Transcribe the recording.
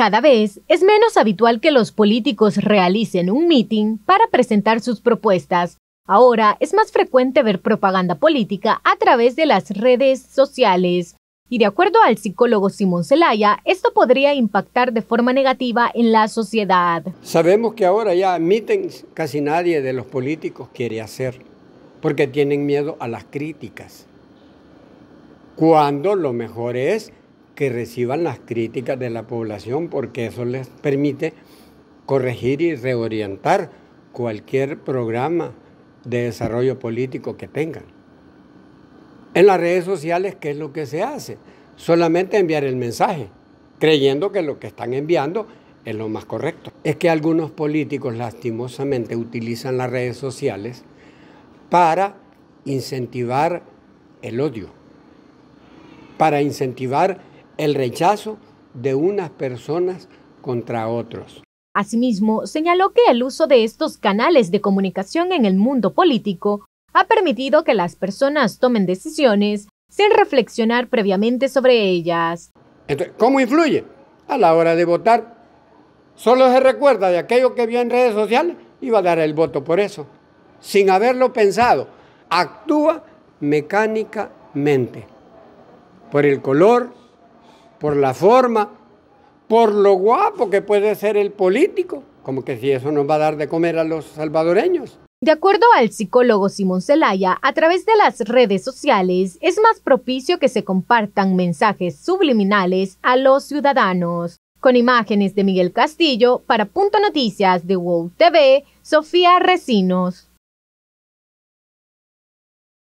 Cada vez es menos habitual que los políticos realicen un meeting para presentar sus propuestas. Ahora es más frecuente ver propaganda política a través de las redes sociales. Y de acuerdo al psicólogo Simón Zelaya, esto podría impactar de forma negativa en la sociedad. Sabemos que ahora ya meetings casi nadie de los políticos quiere hacer porque tienen miedo a las críticas. Cuando lo mejor es que reciban las críticas de la población porque eso les permite corregir y reorientar cualquier programa de desarrollo político que tengan. En las redes sociales, ¿qué es lo que se hace? Solamente enviar el mensaje, creyendo que lo que están enviando es lo más correcto. Es que algunos políticos lastimosamente utilizan las redes sociales para incentivar el odio, para incentivar el rechazo de unas personas contra otros. Asimismo, señaló que el uso de estos canales de comunicación en el mundo político ha permitido que las personas tomen decisiones sin reflexionar previamente sobre ellas. ¿Cómo influye? A la hora de votar, solo se recuerda de aquello que vio en redes sociales y va a dar el voto por eso, sin haberlo pensado. Actúa mecánicamente, por el color, por la forma, por lo guapo que puede ser el político, como que si eso nos va a dar de comer a los salvadoreños. De acuerdo al psicólogo Simón Zelaya, a través de las redes sociales es más propicio que se compartan mensajes subliminales a los ciudadanos. Con imágenes de Miguel Castillo, para Punto Noticias de WOW TV, Sofía Recinos.